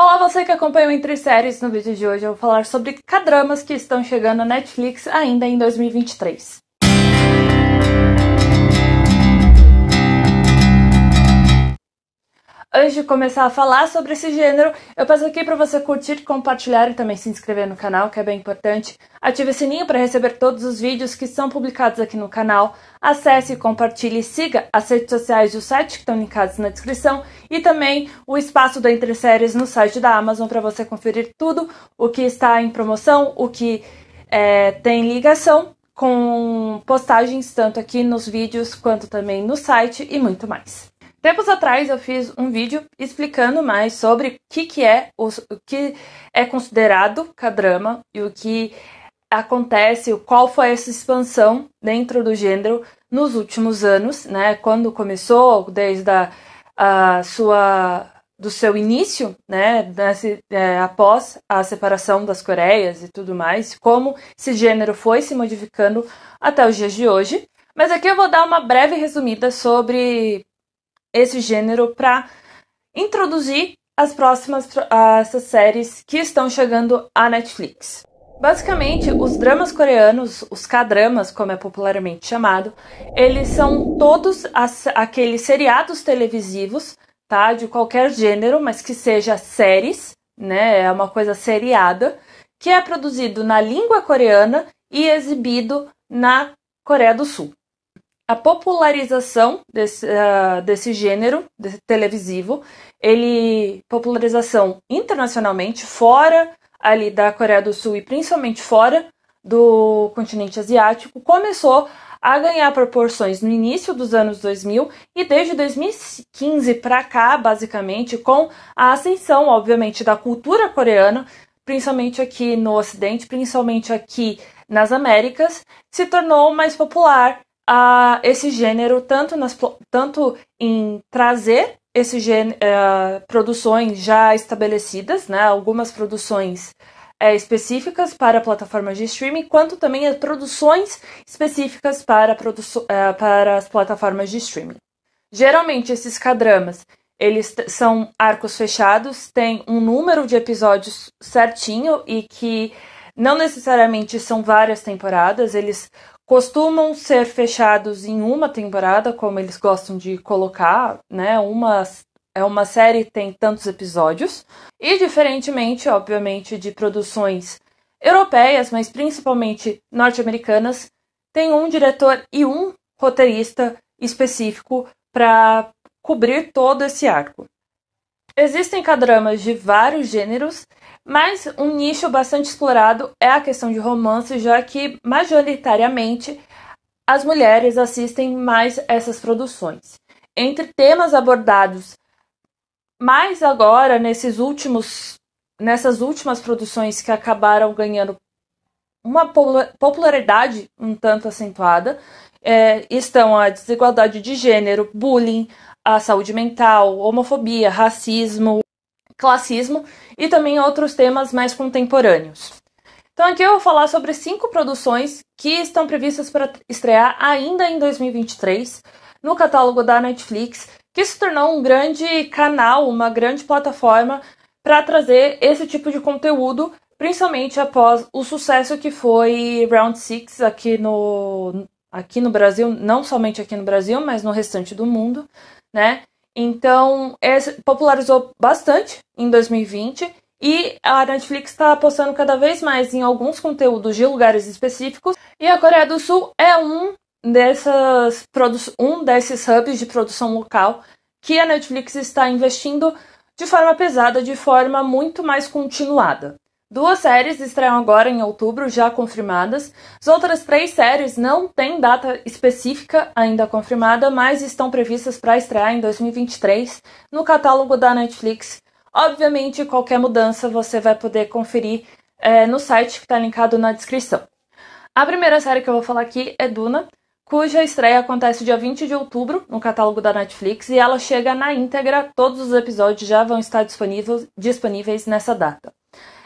Olá, você que acompanha o Entre Séries. No vídeo de hoje eu vou falar sobre cadramas que estão chegando à Netflix ainda em 2023. Antes de começar a falar sobre esse gênero, eu peço aqui para você curtir, compartilhar e também se inscrever no canal, que é bem importante. Ative o sininho para receber todos os vídeos que são publicados aqui no canal. Acesse, compartilhe e siga as redes sociais do site que estão linkadas na descrição e também o espaço da Entre Séries no site da Amazon para você conferir tudo o que está em promoção, o que é, tem ligação com postagens tanto aqui nos vídeos quanto também no site e muito mais. Tempos atrás eu fiz um vídeo explicando mais sobre o que, que é o, o que é considerado cadrama e o que acontece, qual foi essa expansão dentro do gênero nos últimos anos, né? Quando começou, desde a, a sua do seu início, né, nesse, é, após a separação das Coreias e tudo mais, como esse gênero foi se modificando até os dias de hoje. Mas aqui eu vou dar uma breve resumida sobre esse gênero para introduzir as próximas essas séries que estão chegando à Netflix. Basicamente, os dramas coreanos, os K-dramas, como é popularmente chamado, eles são todos as, aqueles seriados televisivos, tá? De qualquer gênero, mas que seja séries, né? É uma coisa seriada, que é produzido na língua coreana e exibido na Coreia do Sul, a popularização desse, uh, desse gênero desse televisivo, ele popularização internacionalmente, fora ali da Coreia do Sul e principalmente fora do continente asiático, começou a ganhar proporções no início dos anos 2000 e desde 2015 para cá, basicamente, com a ascensão, obviamente, da cultura coreana, principalmente aqui no Ocidente, principalmente aqui nas Américas, se tornou mais popular a esse gênero, tanto, nas, tanto em trazer esse gênero, uh, eh, produções já estabelecidas, né, algumas produções uh, específicas para plataformas de streaming, quanto também as produções específicas para, produ uh, eh, para as plataformas de streaming. Geralmente, esses cadramas eles são arcos fechados, tem um número de episódios certinho e que não necessariamente são várias temporadas, eles costumam ser fechados em uma temporada, como eles gostam de colocar, né? Uma é uma série tem tantos episódios. E diferentemente, obviamente, de produções europeias, mas principalmente norte-americanas, tem um diretor e um roteirista específico para cobrir todo esse arco. Existem cadramas de vários gêneros mas um nicho bastante explorado é a questão de romance, já que majoritariamente as mulheres assistem mais essas produções. Entre temas abordados mais agora nesses últimos nessas últimas produções que acabaram ganhando uma popularidade um tanto acentuada, é, estão a desigualdade de gênero, bullying, a saúde mental, homofobia, racismo, classismo e também outros temas mais contemporâneos. Então aqui eu vou falar sobre cinco produções que estão previstas para estrear ainda em 2023 no catálogo da Netflix, que se tornou um grande canal, uma grande plataforma para trazer esse tipo de conteúdo, principalmente após o sucesso que foi Round 6 aqui no, aqui no Brasil, não somente aqui no Brasil, mas no restante do mundo, né? Então, popularizou bastante em 2020 e a Netflix está apostando cada vez mais em alguns conteúdos de lugares específicos. E a Coreia do Sul é um, dessas, um desses hubs de produção local que a Netflix está investindo de forma pesada, de forma muito mais continuada. Duas séries estreiam agora em outubro, já confirmadas. As outras três séries não têm data específica ainda confirmada, mas estão previstas para estrear em 2023 no catálogo da Netflix. Obviamente, qualquer mudança você vai poder conferir é, no site que está linkado na descrição. A primeira série que eu vou falar aqui é Duna, cuja estreia acontece dia 20 de outubro no catálogo da Netflix e ela chega na íntegra. Todos os episódios já vão estar disponíveis nessa data.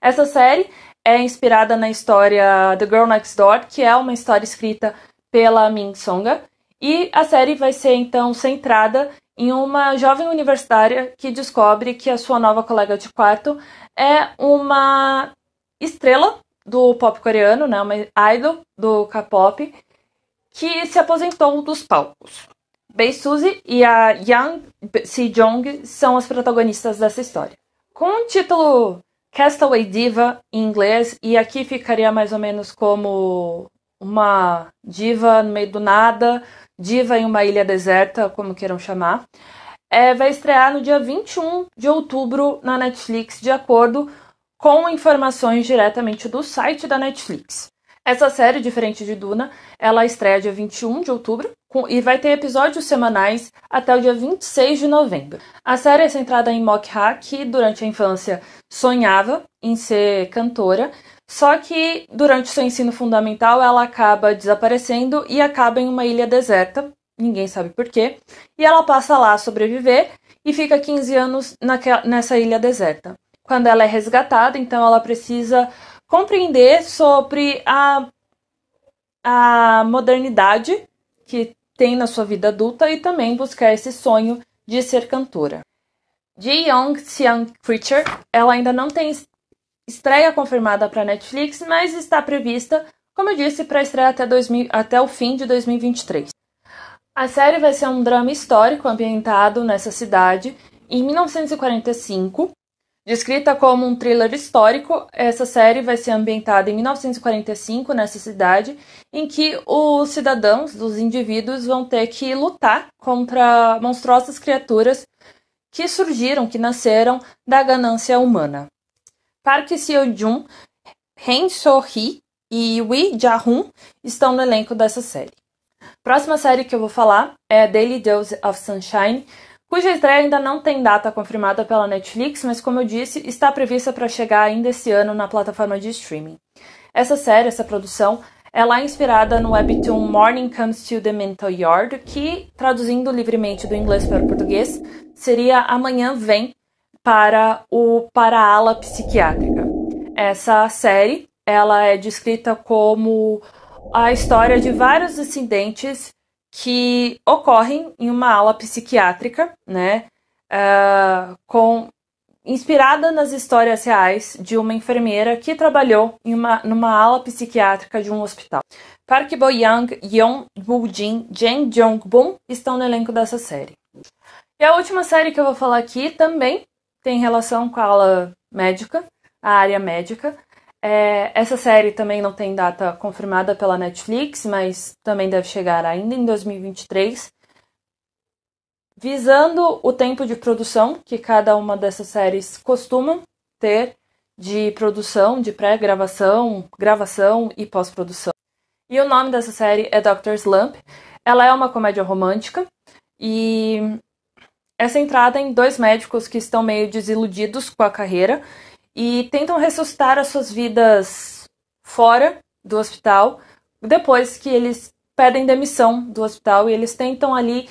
Essa série é inspirada na história The Girl Next Door, que é uma história escrita pela Min Songa, e a série vai ser então centrada em uma jovem universitária que descobre que a sua nova colega de quarto é uma estrela do pop coreano, né, uma idol do K-pop, que se aposentou dos palcos. Bei Suzy e a Yang Si Jong são as protagonistas dessa história. Com um título Castaway Diva em inglês, e aqui ficaria mais ou menos como uma diva no meio do nada, diva em uma ilha deserta, como queiram chamar. É, vai estrear no dia 21 de outubro na Netflix, de acordo com informações diretamente do site da Netflix. Essa série, diferente de Duna, ela estreia dia 21 de outubro com, e vai ter episódios semanais até o dia 26 de novembro. A série é centrada em Mokha, que durante a infância sonhava em ser cantora, só que durante seu ensino fundamental ela acaba desaparecendo e acaba em uma ilha deserta, ninguém sabe porquê, e ela passa lá a sobreviver e fica 15 anos naquela, nessa ilha deserta. Quando ela é resgatada, então ela precisa compreender sobre a, a modernidade que tem na sua vida adulta e também buscar esse sonho de ser cantora. Ji Young Seung Creature, ela ainda não tem estreia confirmada para Netflix, mas está prevista, como eu disse, para estrear até, 2000, até o fim de 2023. A série vai ser um drama histórico ambientado nessa cidade em 1945, Descrita como um thriller histórico, essa série vai ser ambientada em 1945 nessa cidade, em que os cidadãos, os indivíduos, vão ter que lutar contra monstruosas criaturas que surgiram, que nasceram da ganância humana. Park Seo-joon, Han So-hee e Wee Ja-hoon estão no elenco dessa série. Próxima série que eu vou falar é Daily Dose of Sunshine, cuja estreia ainda não tem data confirmada pela Netflix, mas como eu disse, está prevista para chegar ainda esse ano na plataforma de streaming. Essa série, essa produção, ela é inspirada no webtoon Morning Comes to the Mental Yard, que, traduzindo livremente do inglês para o português, seria Amanhã Vem para o para a ala psiquiátrica. Essa série, ela é descrita como a história de vários incidentes que ocorrem em uma aula psiquiátrica, né? Uh, com inspirada nas histórias reais de uma enfermeira que trabalhou em uma, numa ala psiquiátrica de um hospital. Park Bo-young, Yeon Woo-jin, Jang Jong-bum estão no elenco dessa série. E a última série que eu vou falar aqui também tem relação com a ala médica, a área médica, é, essa série também não tem data confirmada pela Netflix, mas também deve chegar ainda em 2023. Visando o tempo de produção que cada uma dessas séries costuma ter de produção, de pré-gravação, gravação e pós-produção. E o nome dessa série é Doctor Slump. Ela é uma comédia romântica e é centrada em dois médicos que estão meio desiludidos com a carreira e tentam ressuscitar as suas vidas fora do hospital, depois que eles pedem demissão do hospital e eles tentam ali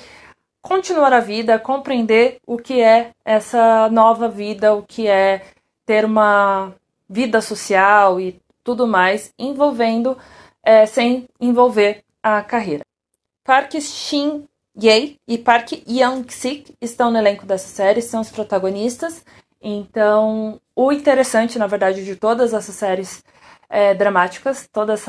continuar a vida, compreender o que é essa nova vida, o que é ter uma vida social e tudo mais, envolvendo é, sem envolver a carreira. Park Shin Ye e Park Young Sik estão no elenco dessa série, são os protagonistas. Então, o interessante, na verdade, de todas essas séries é, dramáticas, todos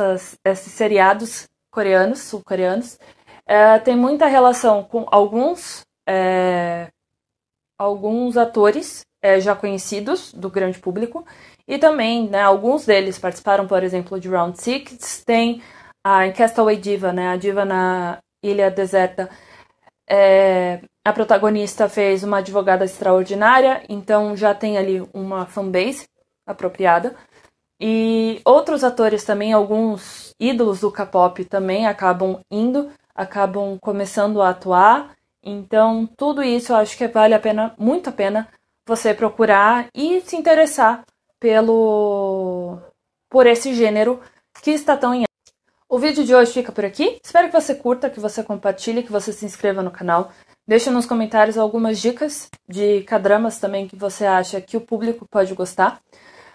esses seriados coreanos, sul-coreanos, é, tem muita relação com alguns, é, alguns atores é, já conhecidos do grande público, e também né, alguns deles participaram, por exemplo, de Round Six, tem a Castaway Diva, né, a diva na Ilha Deserta, é, a protagonista fez uma advogada extraordinária, então já tem ali uma fanbase apropriada. E outros atores também, alguns ídolos do K-pop também acabam indo, acabam começando a atuar. Então, tudo isso eu acho que vale a pena, muito a pena, você procurar e se interessar pelo por esse gênero que está tão em o vídeo de hoje fica por aqui. Espero que você curta, que você compartilhe, que você se inscreva no canal. Deixa nos comentários algumas dicas de cadramas também que você acha que o público pode gostar.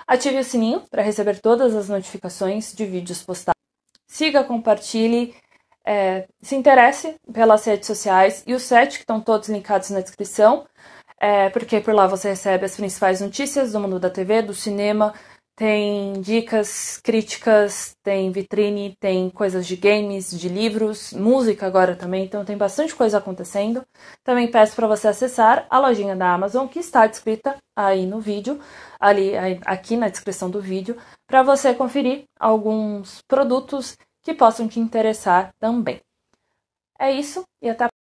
Ative o sininho para receber todas as notificações de vídeos postados. Siga, compartilhe, é, se interesse pelas redes sociais e o site que estão todos linkados na descrição, é, porque por lá você recebe as principais notícias do mundo da TV, do cinema, tem dicas, críticas, tem vitrine, tem coisas de games, de livros, música agora também, então tem bastante coisa acontecendo. Também peço para você acessar a lojinha da Amazon que está descrita aí no vídeo, ali aqui na descrição do vídeo, para você conferir alguns produtos que possam te interessar também. É isso e até